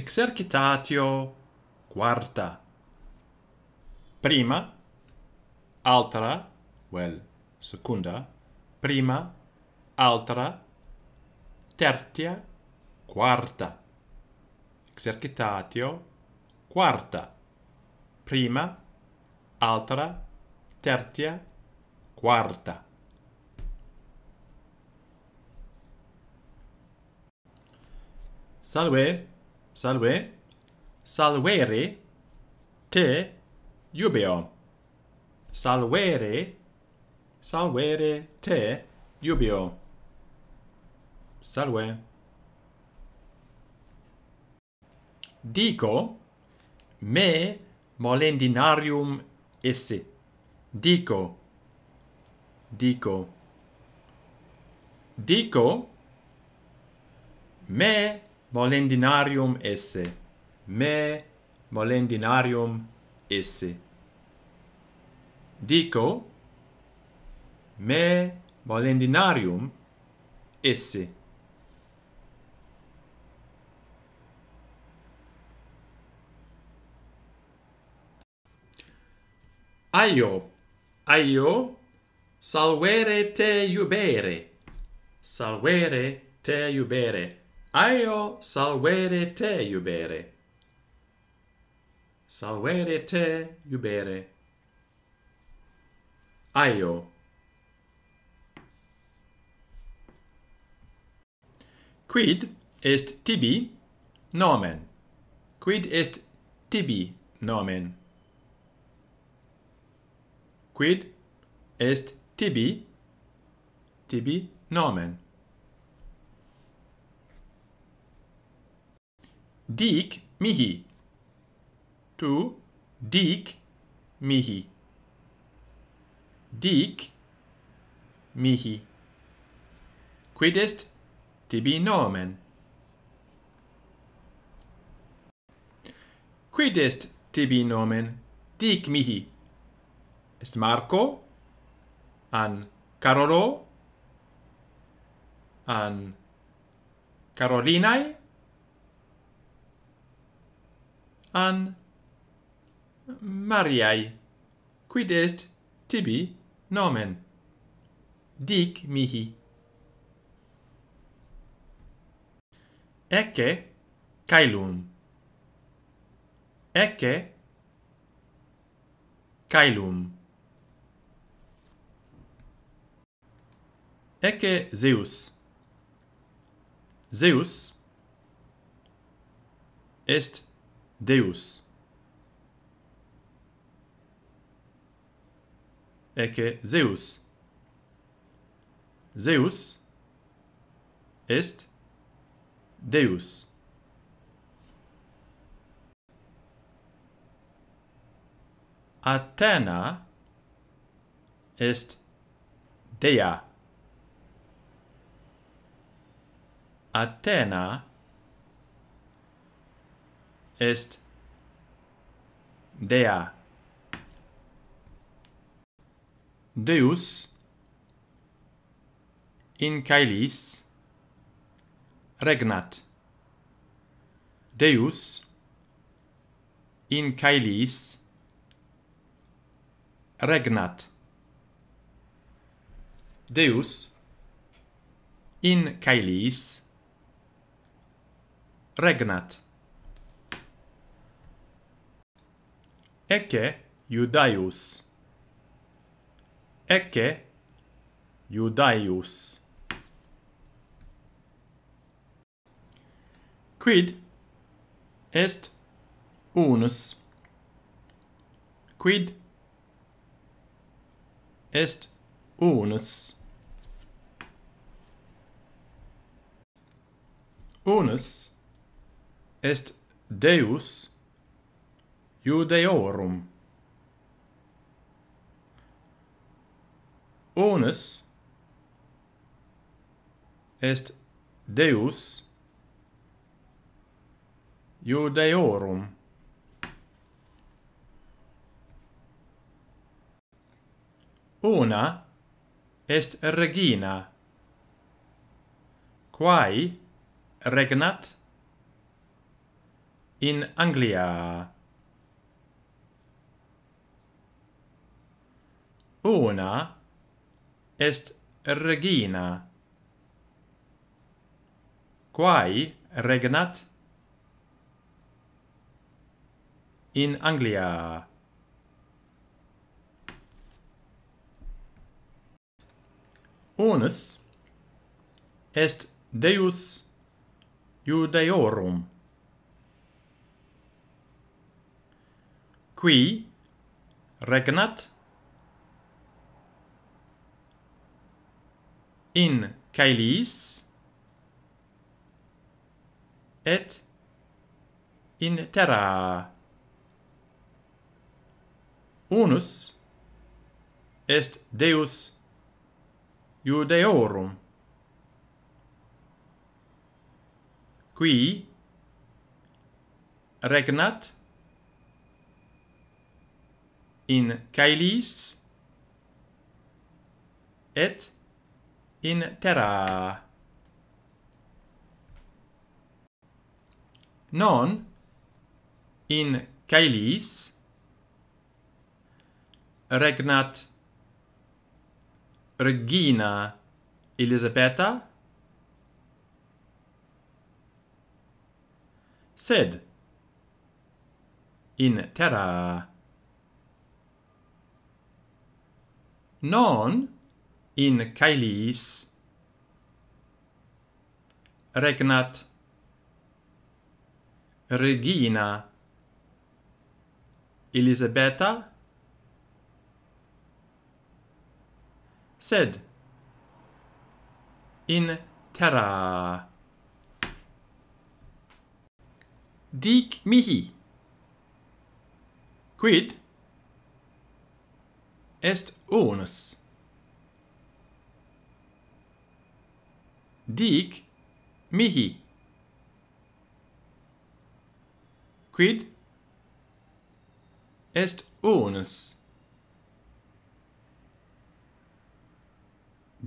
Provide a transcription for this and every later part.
Exercitatio quarta. Prima, altra, well, seconda, prima, altra, tertia, quarta. Exercitatio quarta. Prima, altra, tertia, quarta. Salve! salve salvere te iubeo salvere salvere te iubeo salve dico me molendinarium esse dico dico dico me molendinarium esse me molendinarium esse dico me molendinarium esse aio aio salvere te iubere salvere te iubere Aeo salvere te iubere Salvere te iubere Aeo Quid est tibi nomen Quid est tibi nomen Quid est tibi tibi nomen dic mihi. Tu dic mihi. Dic mihi. Quid est tibi nomen? Quid est tibi nomen? Dic mihi. Est Marco? An Carolo? An Carolinae? an Mariae quid est tibi nomen dic mihi ecce caelum ecce caelum ecce zeus zeus est Deus. Ece Zeus. Zeus est Deus. Athena est Dea. Athena est est dea deus in caelis regnat deus in caelis regnat deus in caelis regnat Ecce Iudaius Ecce Iudaius Quid est unus Quid est unus Unus est Deus Judaeorum. Onus est Deus Judaeorum. Una est regina quae regnat in Anglia. Una est regina. Quae regnat in Anglia. Unus est deus Iudeorum. Qui regnat in Anglia. in Kailis et in Terra. Unus est Deus Judeorum. Qui regnat in Kailis et in Terra in terra non in caelis regnat regina elisabetta sed in terra non in caelis in Caelis regnat regina Elisabetta sed in terra dic mihi quid est unus dik mihi quid est unus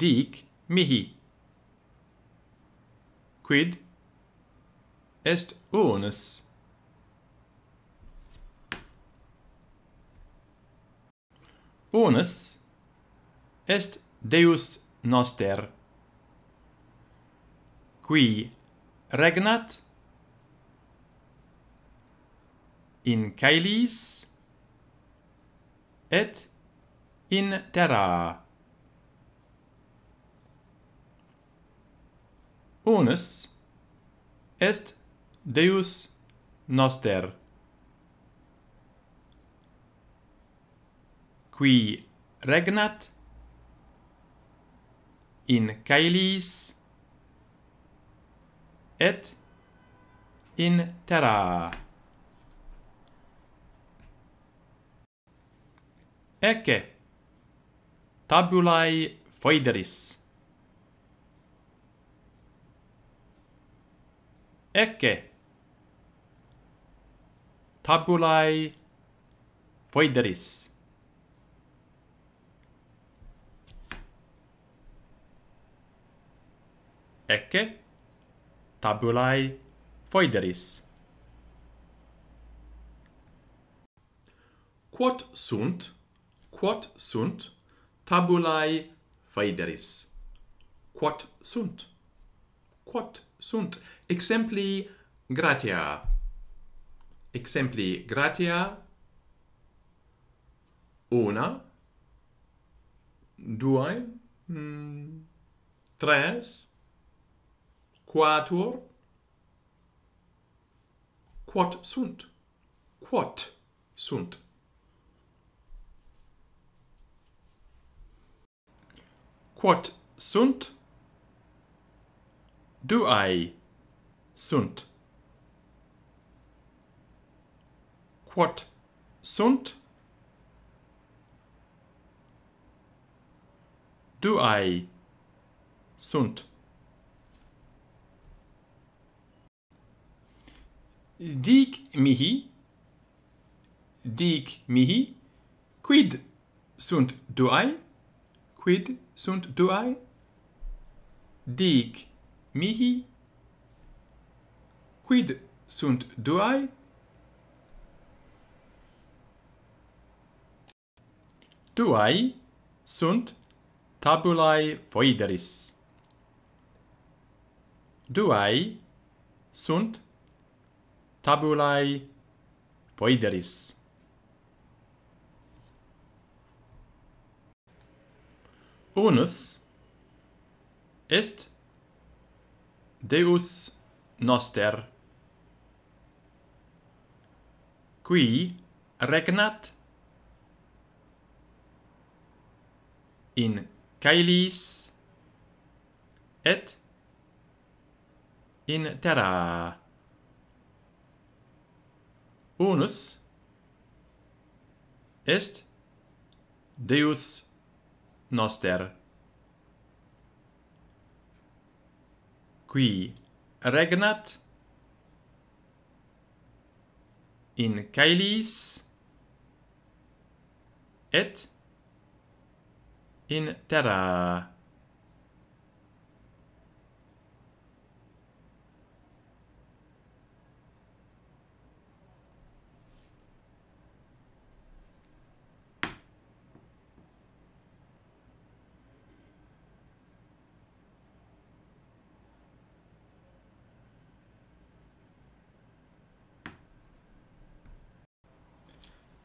dik mihi quid est unus Unus est Deus noster qui regnat in caelis et in terra unus est deus noster qui regnat in caelis et et in terra ecce tabulae foederis ecce tabulae foederis ecce tabulae foederis. Quot sunt, quot sunt, tabulae foederis. Quot sunt, quot sunt. Exempli gratia. Exempli gratia. Una. Duae. Hmm. tres. Tres quatuor quot sunt quot sunt quot sunt do i sunt quot sunt do i sunt dic mihi dic mihi quid sunt duai quid sunt duai dic mihi quid sunt duai duai sunt tabulae foederis duai sunt tabulae tabulae poideris Unus est Deus noster qui regnat in caelis et in terra unus est deus noster qui regnat in caelis et in terra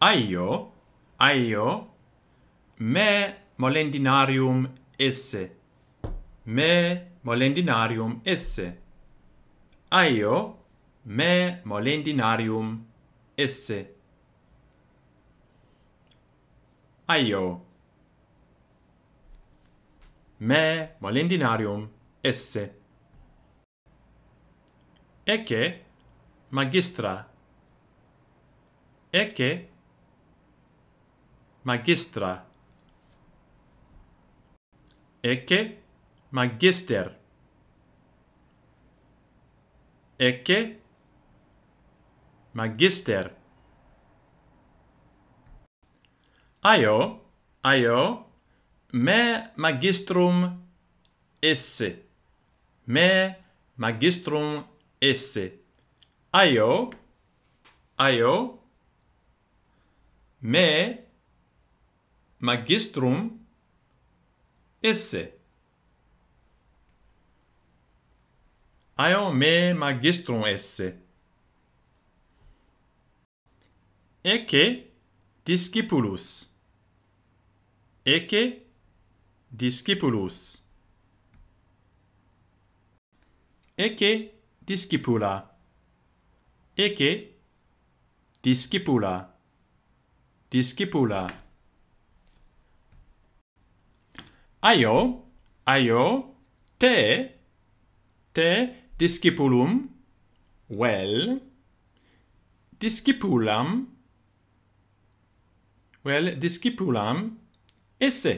aio aio me molendinarium esse me molendinarium esse aio me molendinarium esse aio me molendinarium esse etque magistra etque magistra ecce magister ecce magister aio aio me magistrum esse me magistrum esse aio aio me Magistrum esse. Aeo me magistrum esse. Ece discipulus. Ece discipulus. Ece discipula. Ece discipula. Discipula. Aio, aio, te, te, discipulum, vel, discipulam, vel, discipulam, esse.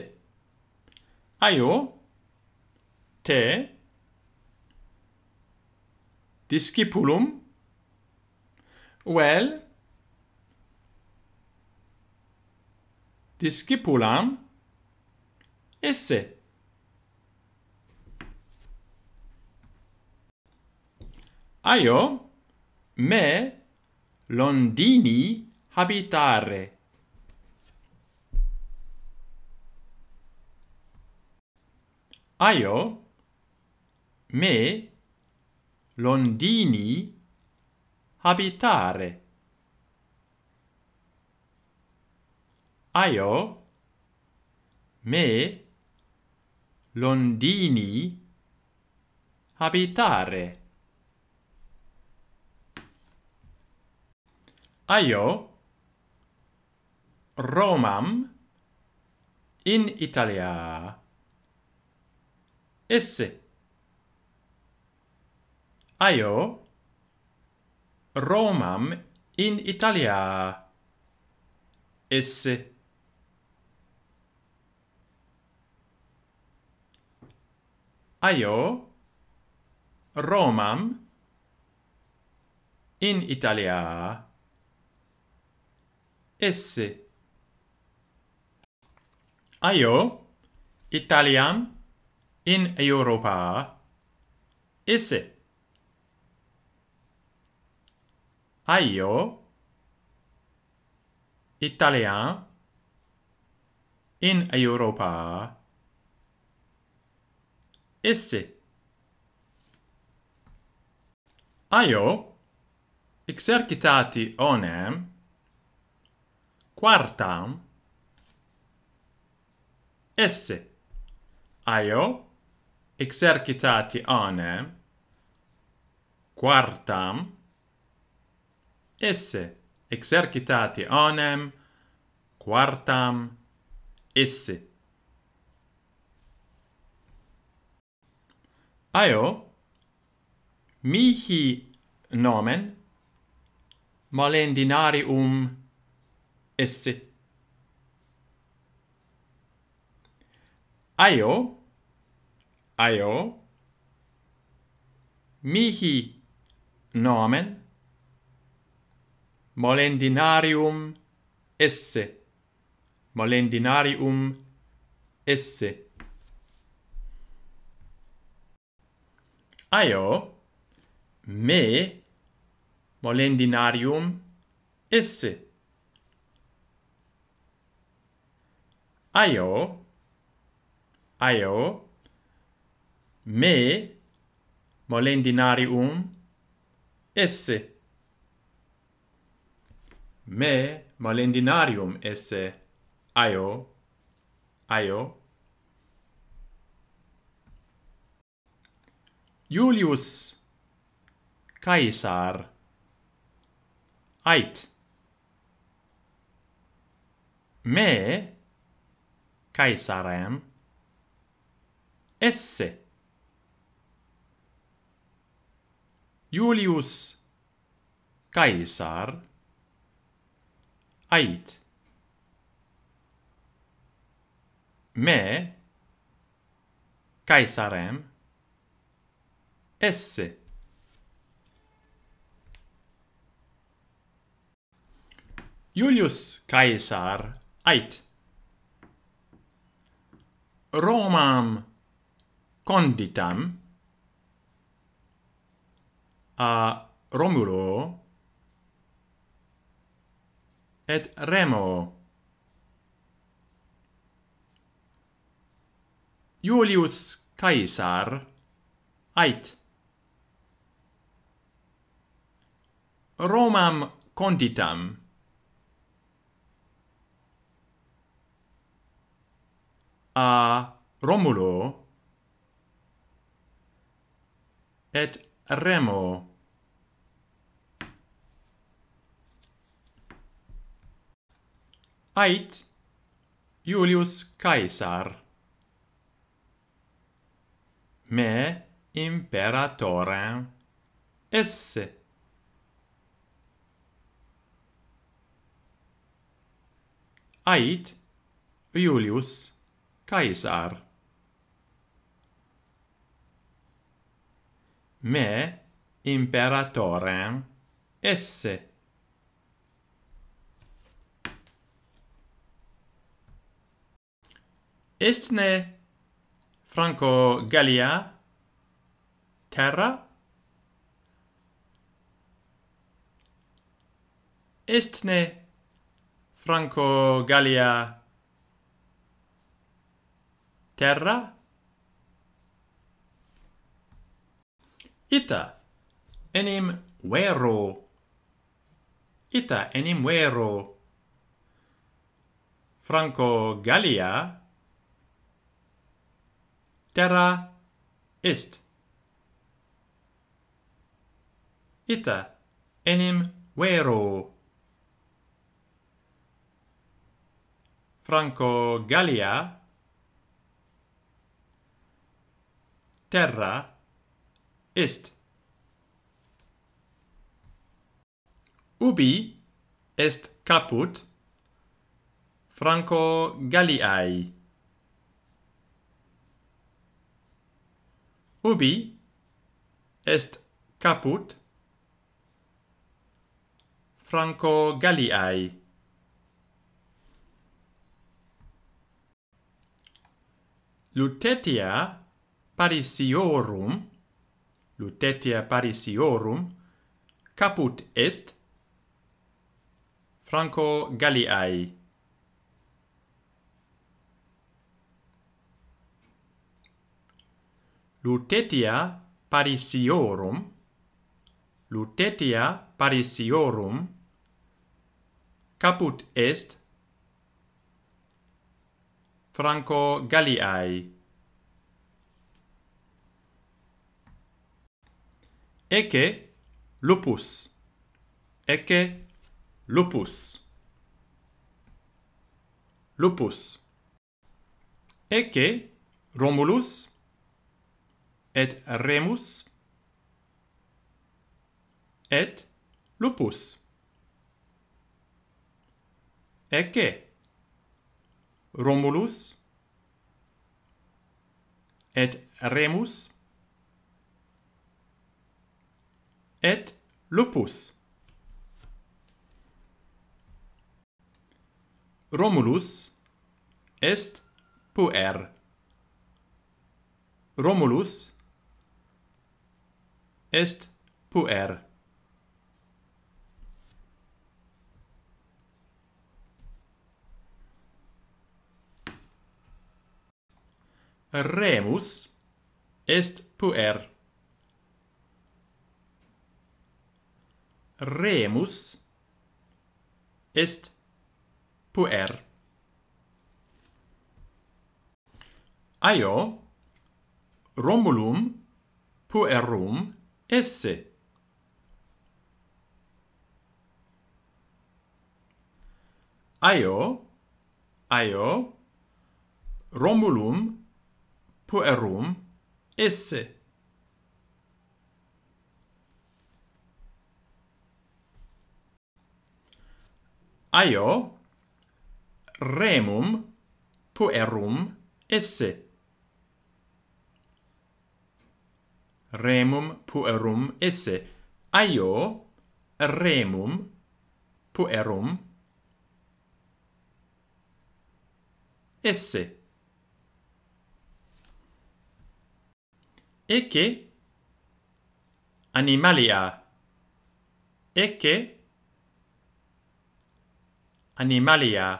Aio, te, discipulum, vel, discipulam, esse. e se. Io me Londini abitare. Io me Londini abitare. Io me Londini habitare. Aio Romam in Italia. Esse. Aio Romam in Italia. Esse. Aio Romam in Italia esse Aio Italiam in Europa esse Aio Italiam in Europa esse esse aio exercitati onem quartam esse aio exercitati onem quartam esse exercitati onem quartam esse aio mihi nomen malendinarium esse aio aio mihi nomen malendinarium esse malendinarium esse Aeo me molendinarium esse Aeo Aeo me molendinarium esse Me molendinarium esse Aeo Aeo Julius Caesar Ait Me Caesarem Esse Julius Caesar Ait Me Caesarem Esse esse Julius Caesar ait Romam conditam a Romulo et Remo Julius Caesar ait Romam conditam. a Romulo et Remo ait Julius Caesar me imperatorem esse ait Iulius Caesar. Me imperatorem esse. Estne Franco Gallia terra Estne ne Franco Galia Terra Ita enim vero Ita enim vero Franco Galia Terra est Ita enim vero Franco Gallia Terra est Ubi est caput Franco Galliai Ubi est caput Franco Galliai Lutetia parisiorum Lutetia parisiorum caput est Franco Galliae Lutetia parisiorum Lutetia parisiorum caput est Franco Galliai. Ecce lupus. Ecce lupus. Lupus. Ecce Romulus et Remus et lupus. Ecce lupus. Romulus et Remus et Lupus Romulus est puer Romulus est puer remus est puer remus est puer aio romulum puerum esse aio aio romulum puerum puerum esse. Aio remum puerum esse. Remum puerum esse. Aio remum puerum esse. esse. Eque animalia. Eque animalia.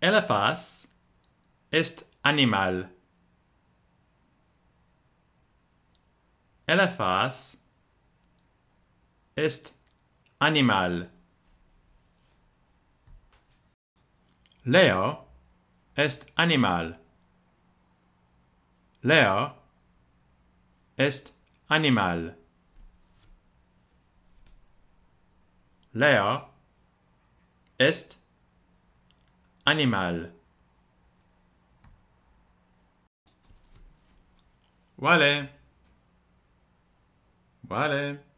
Elephas est animal. Elephas est animal. Leo ist Animal. Leo ist Animal. Leo ist Animal. Vale. Vale.